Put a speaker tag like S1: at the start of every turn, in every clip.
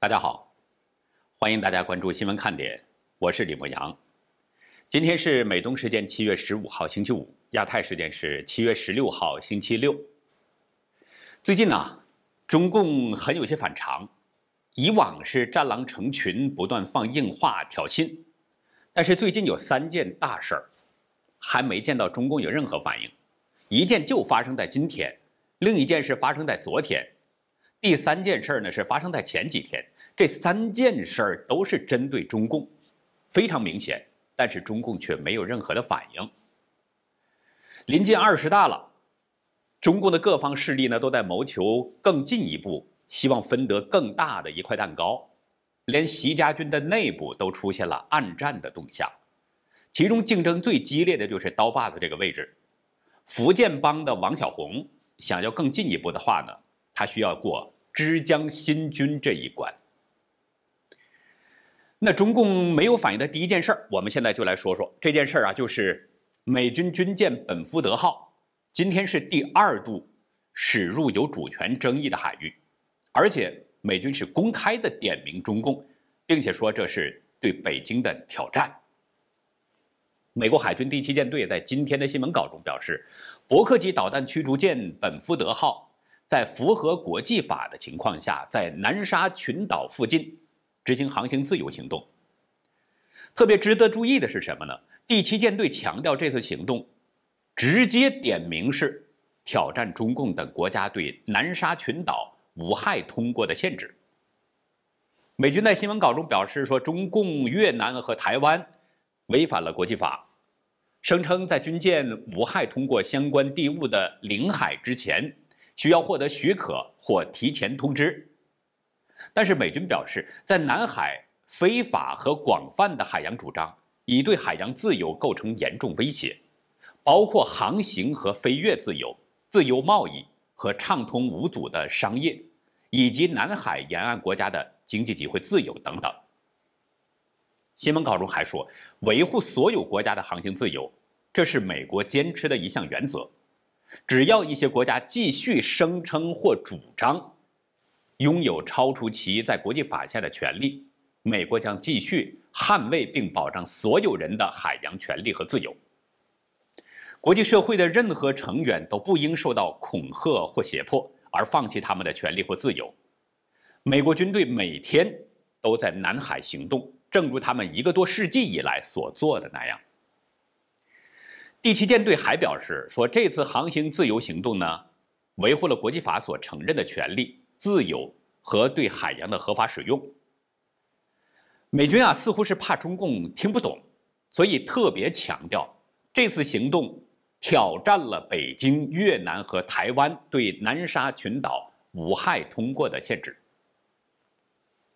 S1: 大家好，欢迎大家关注新闻看点，我是李牧阳。今天是美东时间七月十五号星期五，亚太时间是七月十六号星期六。最近呢，中共很有些反常，以往是战狼成群，不断放硬话挑衅，但是最近有三件大事儿，还没见到中共有任何反应。一件就发生在今天，另一件事发生在昨天，第三件事呢是发生在前几天。这三件事儿都是针对中共，非常明显，但是中共却没有任何的反应。临近二十大了，中共的各方势力呢都在谋求更进一步，希望分得更大的一块蛋糕。连习家军的内部都出现了暗战的动向，其中竞争最激烈的就是刀把子这个位置。福建帮的王小红想要更进一步的话呢，他需要过枝江新军这一关。那中共没有反应的第一件事儿，我们现在就来说说这件事儿啊，就是美军军舰本福德号今天是第二度驶入有主权争议的海域，而且美军是公开的点名中共，并且说这是对北京的挑战。美国海军第七舰队在今天的新闻稿中表示，伯克级导弹驱逐舰本福德号在符合国际法的情况下，在南沙群岛附近。执行航行自由行动。特别值得注意的是什么呢？第七舰队强调，这次行动直接点名是挑战中共等国家对南沙群岛无害通过的限制。美军在新闻稿中表示说，中共、越南和台湾违反了国际法，声称在军舰无害通过相关地物的领海之前，需要获得许可或提前通知。但是美军表示，在南海非法和广泛的海洋主张已对海洋自由构成严重威胁，包括航行和飞越自由、自由贸易和畅通无阻的商业，以及南海沿岸国家的经济机会自由等等。新闻稿中还说，维护所有国家的航行自由，这是美国坚持的一项原则。只要一些国家继续声称或主张，拥有超出其在国际法下的权利，美国将继续捍卫并保障所有人的海洋权利和自由。国际社会的任何成员都不应受到恐吓或胁迫而放弃他们的权利或自由。美国军队每天都在南海行动，正如他们一个多世纪以来所做的那样。第七舰队还表示说，这次航行自由行动呢，维护了国际法所承认的权利。自由和对海洋的合法使用。美军啊，似乎是怕中共听不懂，所以特别强调这次行动挑战了北京、越南和台湾对南沙群岛无害通过的限制。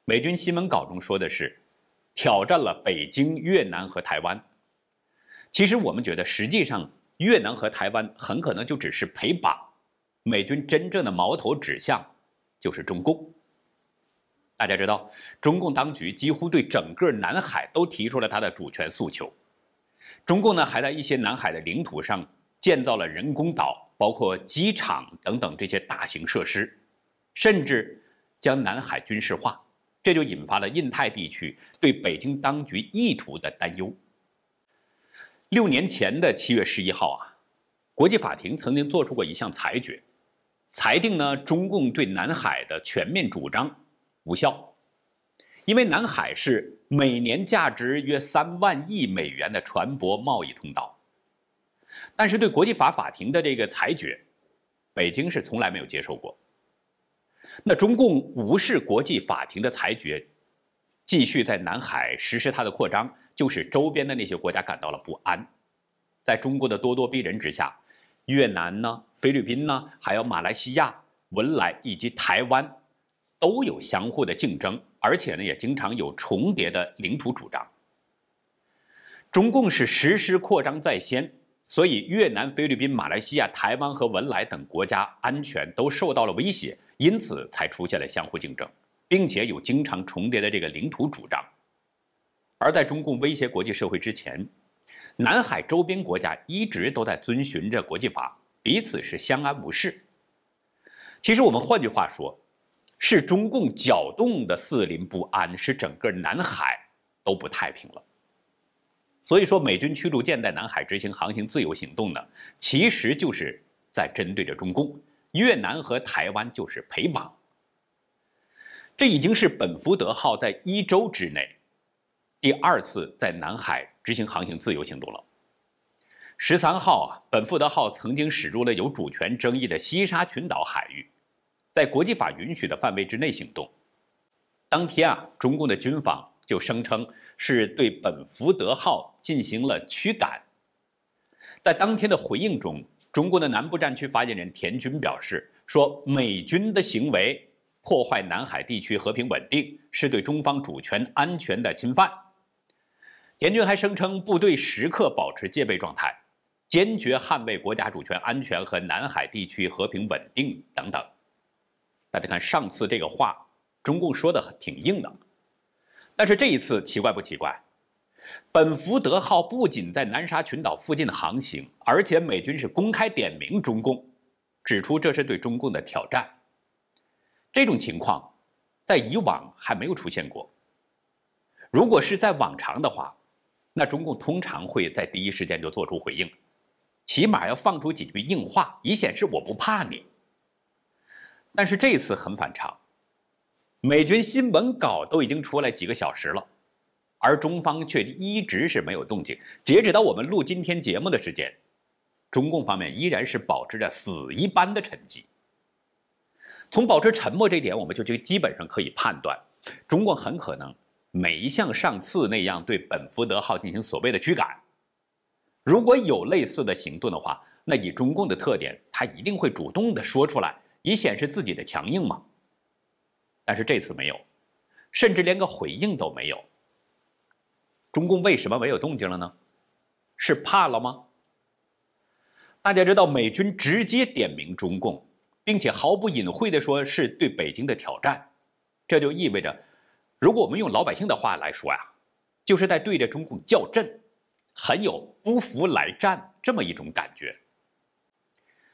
S1: 美军新闻稿中说的是挑战了北京、越南和台湾，其实我们觉得实际上越南和台湾很可能就只是陪绑，美军真正的矛头指向。就是中共。大家知道，中共当局几乎对整个南海都提出了它的主权诉求。中共呢，还在一些南海的领土上建造了人工岛，包括机场等等这些大型设施，甚至将南海军事化，这就引发了印太地区对北京当局意图的担忧。六年前的七月十一号啊，国际法庭曾经做出过一项裁决。裁定呢，中共对南海的全面主张无效，因为南海是每年价值约三万亿美元的船舶贸易通道。但是对国际法法庭的这个裁决，北京是从来没有接受过。那中共无视国际法庭的裁决，继续在南海实施它的扩张，就使周边的那些国家感到了不安。在中国的咄咄逼人之下。越南呢，菲律宾呢，还有马来西亚、文莱以及台湾，都有相互的竞争，而且呢，也经常有重叠的领土主张。中共是实施扩张在先，所以越南、菲律宾、马来西亚、台湾和文莱等国家安全都受到了威胁，因此才出现了相互竞争，并且有经常重叠的这个领土主张。而在中共威胁国际社会之前，南海周边国家一直都在遵循着国际法，彼此是相安无事。其实我们换句话说，是中共搅动的四邻不安，使整个南海都不太平了。所以说，美军驱逐舰在南海执行航行自由行动呢，其实就是在针对着中共、越南和台湾，就是陪绑。这已经是本福德号在一周之内。第二次在南海执行航行自由行动了。十三号啊，本福德号曾经驶入了有主权争议的西沙群岛海域，在国际法允许的范围之内行动。当天啊，中共的军方就声称是对本福德号进行了驱赶。在当天的回应中，中共的南部战区发言人田军表示说：“美军的行为破坏南海地区和平稳定，是对中方主权安全的侵犯。”前军还声称，部队时刻保持戒备状态，坚决捍卫国家主权、安全和南海地区和平稳定等等。大家看，上次这个话，中共说的挺硬的，但是这一次奇怪不奇怪？本福德号不仅在南沙群岛附近航行，而且美军是公开点名中共，指出这是对中共的挑战。这种情况在以往还没有出现过。如果是在往常的话，那中共通常会在第一时间就做出回应，起码要放出几句硬话，以显示我不怕你。但是这次很反常，美军新闻稿都已经出来几个小时了，而中方却一直是没有动静。截止到我们录今天节目的时间，中共方面依然是保持着死一般的沉寂。从保持沉默这点，我们就就基本上可以判断，中共很可能。没像上次那样对本福德号进行所谓的驱赶，如果有类似的行动的话，那以中共的特点，他一定会主动的说出来，以显示自己的强硬嘛。但是这次没有，甚至连个回应都没有。中共为什么没有动静了呢？是怕了吗？大家知道，美军直接点名中共，并且毫不隐晦的说是对北京的挑战，这就意味着。如果我们用老百姓的话来说呀，就是在对着中共叫阵，很有不服来战这么一种感觉。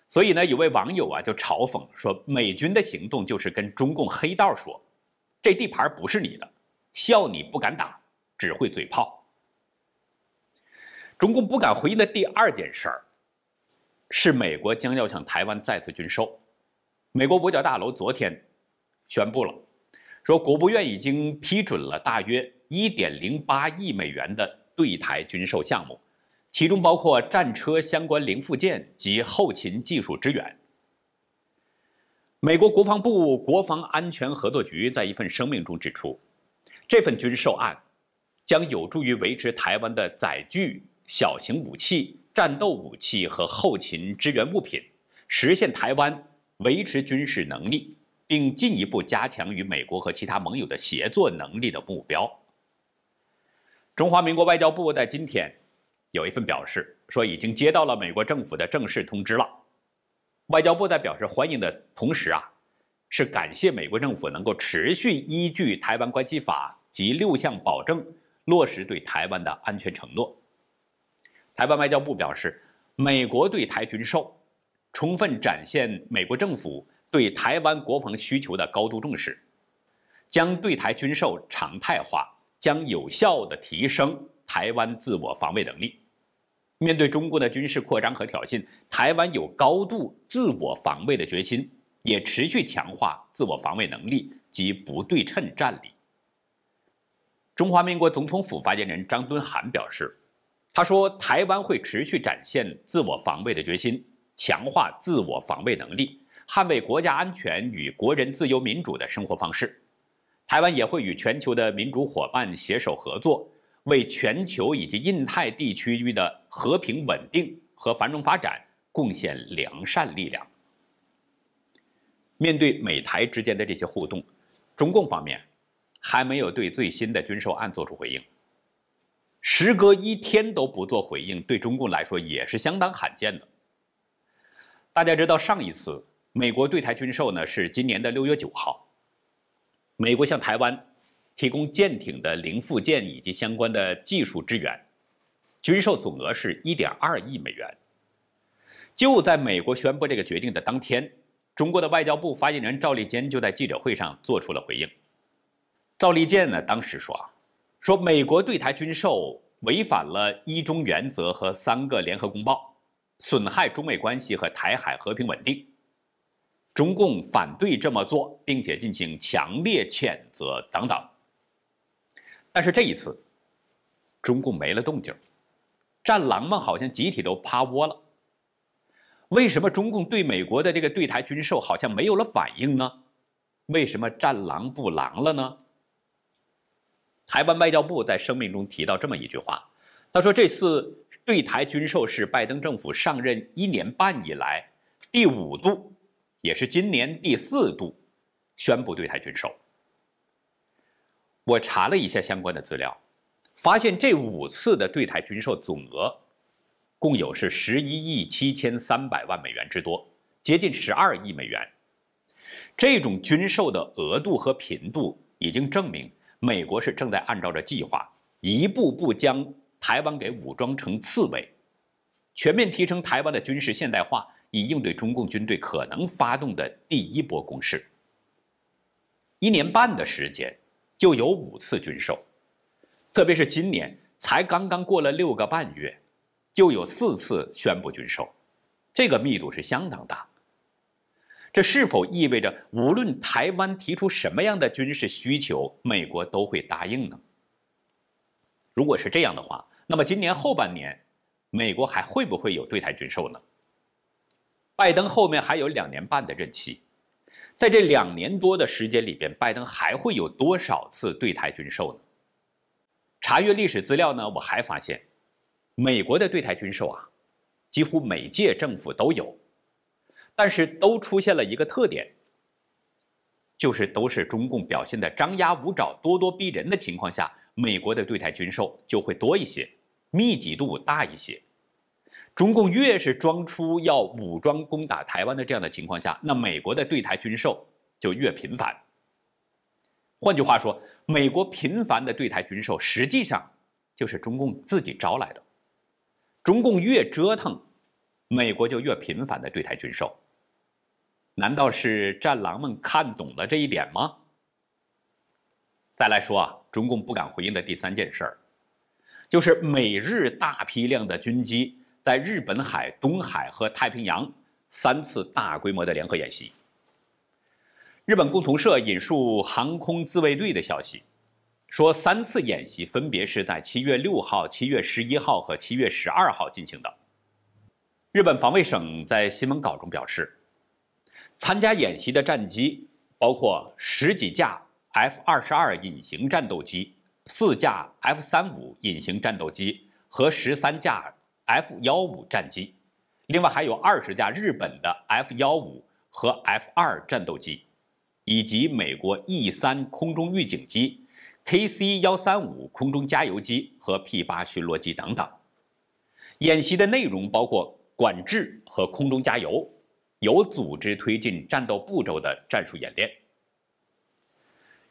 S1: 所以呢，有位网友啊就嘲讽说，美军的行动就是跟中共黑道说，这地盘不是你的，笑你不敢打，只会嘴炮。中共不敢回应的第二件事儿，是美国将要向台湾再次军售。美国五角大楼昨天宣布了。说，国务院已经批准了大约一点零八亿美元的对台军售项目，其中包括战车相关零附件及后勤技术支援。美国国防部国防安全合作局在一份声明中指出，这份军售案将有助于维持台湾的载具、小型武器、战斗武器和后勤支援物品，实现台湾维持军事能力。并进一步加强与美国和其他盟友的协作能力的目标。中华民国外交部在今天有一份表示，说已经接到了美国政府的正式通知了。外交部在表示欢迎的同时啊，是感谢美国政府能够持续依据《台湾关系法》及六项保证，落实对台湾的安全承诺。台湾外交部表示，美国对台军售，充分展现美国政府。对台湾国防需求的高度重视，将对台军售常态化，将有效地提升台湾自我防卫能力。面对中国的军事扩张和挑衅，台湾有高度自我防卫的决心，也持续强化自我防卫能力及不对称战力。中华民国总统府发言人张敦涵表示：“他说，台湾会持续展现自我防卫的决心，强化自我防卫能力。”捍卫国家安全与国人自由民主的生活方式，台湾也会与全球的民主伙伴携手合作，为全球以及印太地区域的和平稳定和繁荣发展贡献良善力量。面对美台之间的这些互动，中共方面还没有对最新的军售案作出回应。时隔一天都不做回应，对中共来说也是相当罕见的。大家知道，上一次。美国对台军售呢，是今年的六月九号，美国向台湾提供舰艇的零附件以及相关的技术支援，军售总额是1.2亿美元。就在美国宣布这个决定的当天，中国的外交部发言人赵立坚就在记者会上做出了回应。赵立坚呢，当时说啊，说美国对台军售违反了一中原则和三个联合公报，损害中美关系和台海和平稳定。中共反对这么做，并且进行强烈谴责等等。但是这一次，中共没了动静战狼们好像集体都趴窝了。为什么中共对美国的这个对台军售好像没有了反应呢？为什么战狼不狼了呢？台湾外交部在声明中提到这么一句话，他说：“这次对台军售是拜登政府上任一年半以来第五度。”也是今年第四度宣布对台军售。我查了一下相关的资料，发现这五次的对台军售总额共有是十一亿七千三百万美元之多，接近十二亿美元。这种军售的额度和频度已经证明，美国是正在按照着计划，一步步将台湾给武装成刺猬，全面提升台湾的军事现代化。以应对中共军队可能发动的第一波攻势。一年半的时间就有五次军售，特别是今年才刚刚过了六个半月，就有四次宣布军售，这个密度是相当大。这是否意味着无论台湾提出什么样的军事需求，美国都会答应呢？如果是这样的话，那么今年后半年，美国还会不会有对台军售呢？拜登后面还有两年半的任期，在这两年多的时间里边，拜登还会有多少次对台军售呢？查阅历史资料呢，我还发现，美国的对台军售啊，几乎每届政府都有，但是都出现了一个特点，就是都是中共表现的张牙舞爪、咄咄逼人的情况下，美国的对台军售就会多一些，密集度大一些。中共越是装出要武装攻打台湾的这样的情况下，那美国的对台军售就越频繁。换句话说，美国频繁的对台军售，实际上就是中共自己招来的。中共越折腾，美国就越频繁的对台军售。难道是战狼们看懂了这一点吗？再来说啊，中共不敢回应的第三件事儿，就是美日大批量的军机。在日本海、东海和太平洋三次大规模的联合演习。日本共同社引述航空自卫队的消息，说三次演习分别是在七月六号、七月十一号和七月十二号进行的。日本防卫省在新闻稿中表示，参加演习的战机包括十几架 F 二十二隐形战斗机、四架 F 三五隐形战斗机和十三架。F- 幺五战机，另外还有二十架日本的 F- 幺五和 F- 二战斗机，以及美国 E 三空中预警机、KC 幺三五空中加油机和 P 八巡逻机等等。演习的内容包括管制和空中加油，有组织推进战斗步骤的战术演练。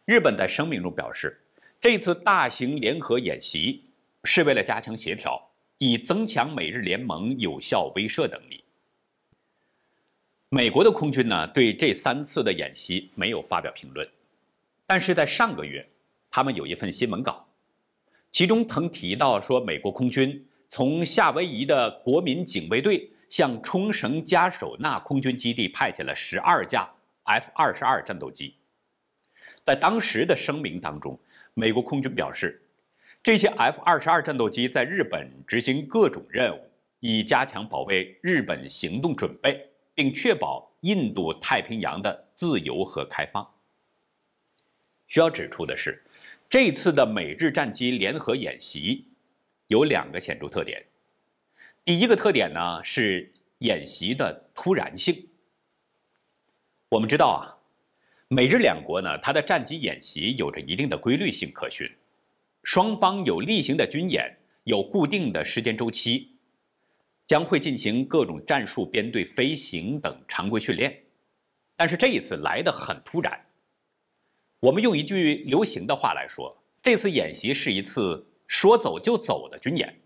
S1: 日本的声明中表示，这次大型联合演习是为了加强协调。以增强美日联盟有效威慑能力。美国的空军呢，对这三次的演习没有发表评论，但是在上个月，他们有一份新闻稿，其中曾提到说，美国空军从夏威夷的国民警卫队向冲绳加首纳空军基地派遣了十二架 F 二十二战斗机。在当时的声明当中，美国空军表示。这些 F 二十二战斗机在日本执行各种任务，以加强保卫日本行动准备，并确保印度太平洋的自由和开放。需要指出的是，这次的美日战机联合演习有两个显著特点。第一个特点呢是演习的突然性。我们知道啊，美日两国呢，它的战机演习有着一定的规律性可循。双方有例行的军演，有固定的时间周期，将会进行各种战术编队飞行等常规训练。但是这一次来的很突然。我们用一句流行的话来说，这次演习是一次说走就走的军演。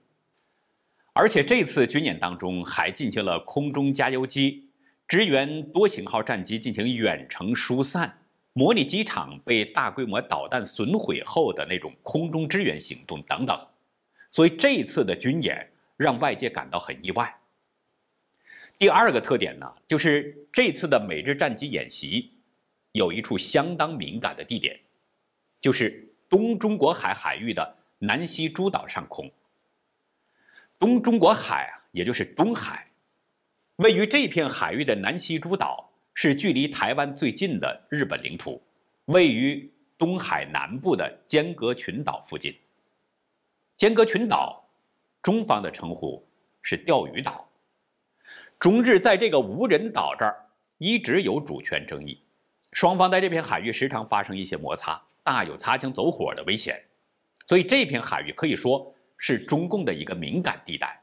S1: 而且这次军演当中还进行了空中加油机支援多型号战机进行远程疏散。模拟机场被大规模导弹损毁后的那种空中支援行动等等，所以这次的军演让外界感到很意外。第二个特点呢，就是这次的美日战机演习，有一处相当敏感的地点，就是东中国海海域的南西诸岛上空。东中国海啊，也就是东海，位于这片海域的南西诸岛。是距离台湾最近的日本领土，位于东海南部的尖阁群岛附近。尖阁群岛，中方的称呼是钓鱼岛。中日在这个无人岛这儿一直有主权争议，双方在这片海域时常发生一些摩擦，大有擦枪走火的危险。所以这片海域可以说是中共的一个敏感地带。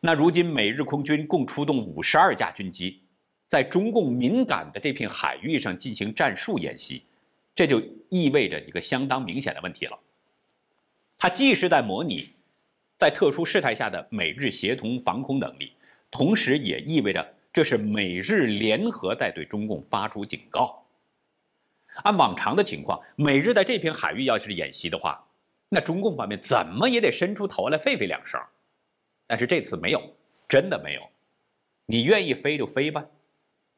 S1: 那如今美日空军共出动五十二架军机。在中共敏感的这片海域上进行战术演习，这就意味着一个相当明显的问题了。它既是在模拟在特殊事态下的美日协同防空能力，同时也意味着这是美日联合在对中共发出警告。按往常的情况，美日在这片海域要是演习的话，那中共方面怎么也得伸出头来吠吠两声。但是这次没有，真的没有。你愿意飞就飞吧。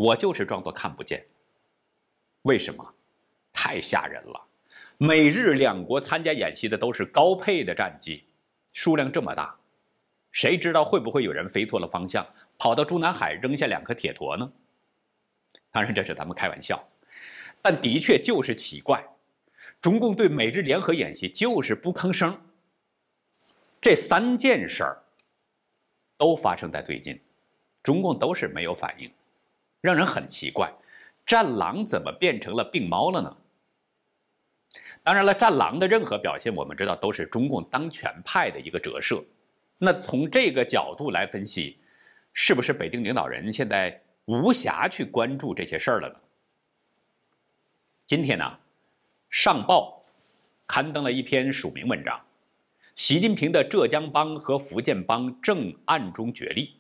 S1: 我就是装作看不见。为什么？太吓人了！美日两国参加演习的都是高配的战机，数量这么大，谁知道会不会有人飞错了方向，跑到中南海扔下两颗铁坨呢？当然这是咱们开玩笑，但的确就是奇怪，中共对美日联合演习就是不吭声。这三件事儿都发生在最近，中共都是没有反应。让人很奇怪，战狼怎么变成了病猫了呢？当然了，战狼的任何表现，我们知道都是中共当权派的一个折射。那从这个角度来分析，是不是北京领导人现在无暇去关注这些事儿了呢？今天呢，上报刊登了一篇署名文章，习近平的浙江帮和福建帮正暗中角力。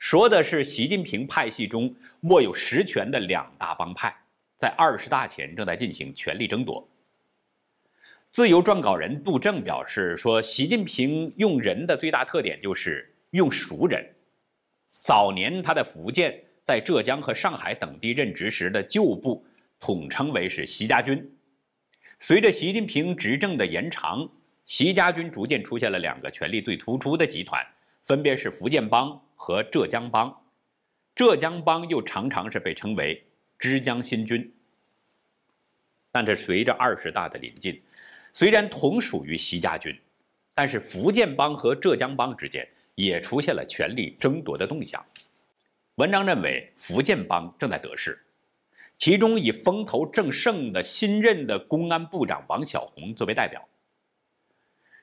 S1: 说的是习近平派系中握有实权的两大帮派，在二十大前正在进行权力争夺。自由撰稿人杜正表示说：“习近平用人的最大特点就是用熟人。早年他在福建、在浙江和上海等地任职时的旧部，统称为是‘习家军’。随着习近平执政的延长，‘习家军’逐渐出现了两个权力最突出的集团，分别是福建帮。”和浙江帮，浙江帮又常常是被称为“枝江新军”。但是随着二十大的临近，虽然同属于习家军，但是福建帮和浙江帮之间也出现了权力争夺的动向。文章认为，福建帮正在得势，其中以风头正盛的新任的公安部长王小红作为代表。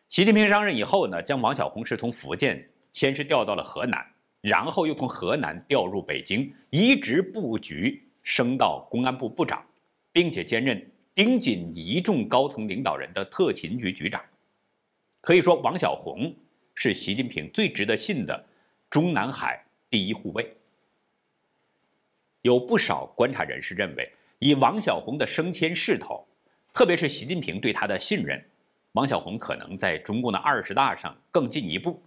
S1: 习近平上任以后呢，将王小红是从福建先是调到了河南。然后又从河南调入北京，一直布局升到公安部部长，并且兼任盯紧一众高层领导人的特勤局局长。可以说，王晓红是习近平最值得信的中南海第一护卫。有不少观察人士认为，以王晓红的升迁势头，特别是习近平对他的信任，王晓红可能在中共的二十大上更进一步。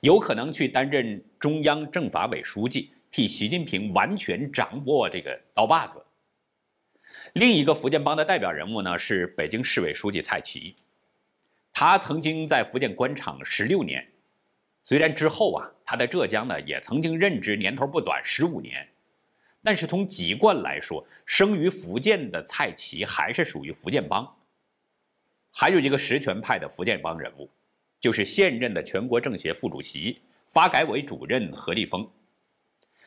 S1: 有可能去担任中央政法委书记，替习近平完全掌握这个刀把子。另一个福建帮的代表人物呢是北京市委书记蔡奇，他曾经在福建官场十六年，虽然之后啊他在浙江呢也曾经任职年头不短十五年，但是从籍贯来说，生于福建的蔡奇还是属于福建帮。还有一个实权派的福建帮人物。就是现任的全国政协副主席、发改委主任何立峰。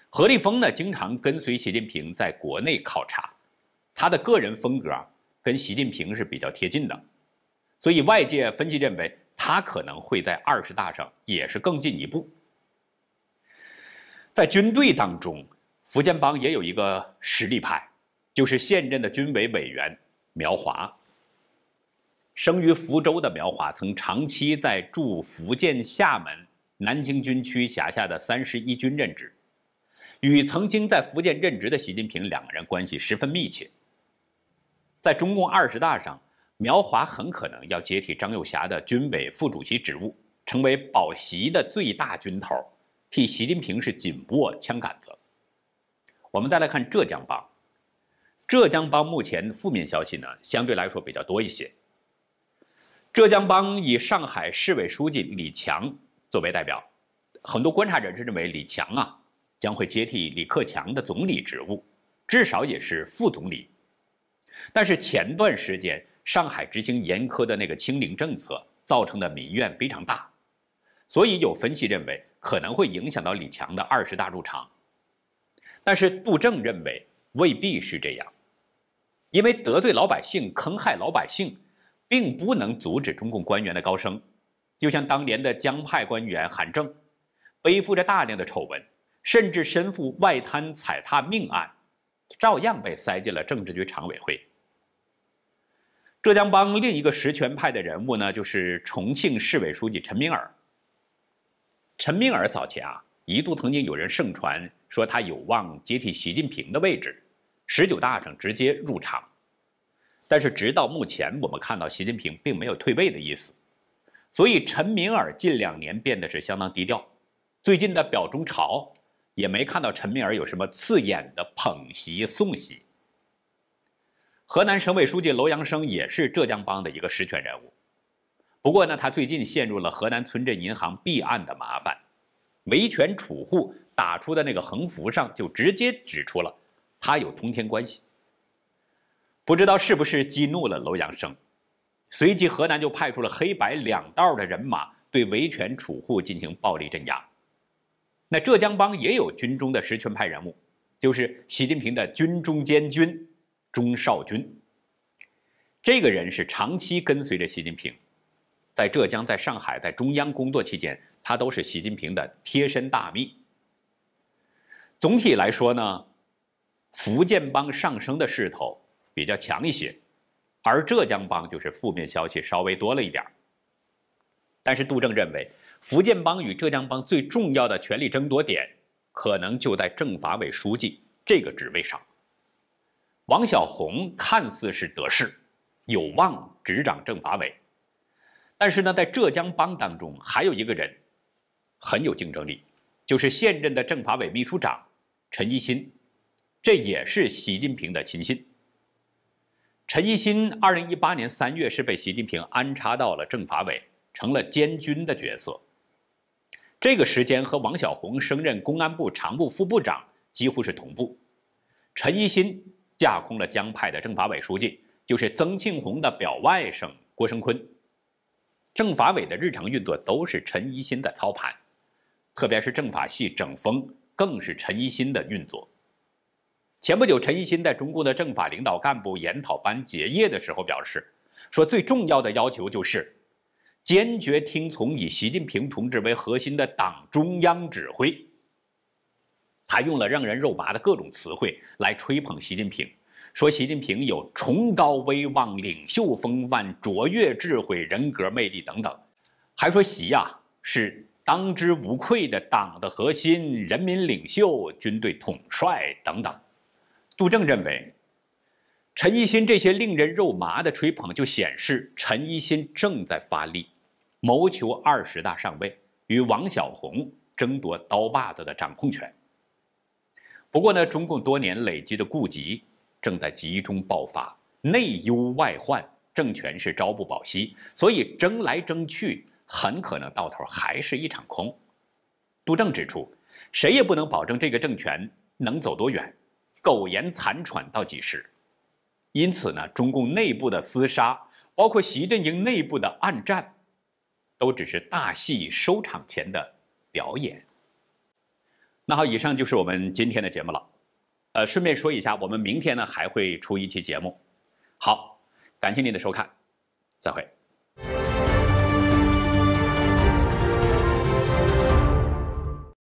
S1: 何立峰呢，经常跟随习近平在国内考察，他的个人风格跟习近平是比较贴近的，所以外界分析认为他可能会在二十大上也是更进一步。在军队当中，福建帮也有一个实力派，就是现任的军委委员苗华。生于福州的苗华，曾长期在驻福建厦门、南京军区辖下的三十一军任职，与曾经在福建任职的习近平两个人关系十分密切。在中共二十大上，苗华很可能要接替张幼侠的军委副主席职务，成为保习的最大军头，替习近平是紧握枪杆子。我们再来看浙江帮，浙江帮目前负面消息呢，相对来说比较多一些。浙江帮以上海市委书记李强作为代表，很多观察人士认为李强啊将会接替李克强的总理职务，至少也是副总理。但是前段时间上海执行严苛的那个清零政策，造成的民怨非常大，所以有分析认为可能会影响到李强的二十大入场。但是杜正认为未必是这样，因为得罪老百姓、坑害老百姓。并不能阻止中共官员的高升，就像当年的江派官员韩正，背负着大量的丑闻，甚至身负外滩踩踏命案，照样被塞进了政治局常委会。浙江帮另一个实权派的人物呢，就是重庆市委书记陈敏尔。陈敏尔早前啊，一度曾经有人盛传说他有望接替习近平的位置，十九大上直接入场。但是直到目前，我们看到习近平并没有退位的意思，所以陈敏尔近两年变得是相当低调。最近的表中朝也没看到陈敏尔有什么刺眼的捧席送席。河南省委书记楼阳生也是浙江帮的一个实权人物，不过呢，他最近陷入了河南村镇银行弊案的麻烦，维权储户打出的那个横幅上就直接指出了他有通天关系。不知道是不是激怒了楼阳生，随即河南就派出了黑白两道的人马，对维权储户进行暴力镇压。那浙江帮也有军中的实权派人物，就是习近平的军中监军钟少军。这个人是长期跟随着习近平，在浙江、在上海、在中央工作期间，他都是习近平的贴身大秘。总体来说呢，福建帮上升的势头。比较强一些，而浙江帮就是负面消息稍微多了一点儿。但是杜正认为，福建帮与浙江帮最重要的权力争夺点，可能就在政法委书记这个职位上。王小红看似是得势，有望执掌政法委，但是呢，在浙江帮当中还有一个人很有竞争力，就是现任的政法委秘书长陈一新，这也是习近平的亲信。陈一新二零一八年三月是被习近平安插到了政法委，成了监军的角色。这个时间和王晓红升任公安部常务副部长几乎是同步。陈一新架空了江派的政法委书记，就是曾庆红的表外甥郭声琨。政法委的日常运作都是陈一新的操盘，特别是政法系整风更是陈一新的运作。前不久，陈一新在中共的政法领导干部研讨班结业的时候表示，说最重要的要求就是坚决听从以习近平同志为核心的党中央指挥。他用了让人肉麻的各种词汇来吹捧习近平，说习近平有崇高威望、领袖风范、卓越智慧、人格魅力等等，还说习呀是当之无愧的党的核心、人民领袖、军队统帅等等。杜正认为，陈一新这些令人肉麻的吹捧，就显示陈一新正在发力，谋求二十大上位，与王晓红争夺刀把子的掌控权。不过呢，中共多年累积的痼疾正在集中爆发，内忧外患，政权是朝不保夕，所以争来争去，很可能到头还是一场空。杜正指出，谁也不能保证这个政权能走多远。苟延残喘到几时？因此呢，中共内部的厮杀，包括习近平内部的暗战，都只是大戏收场前的表演。那好，以上就是我们今天的节目了。呃，顺便说一下，我们明天呢还会出一期节目。好，感谢您的收看，再会。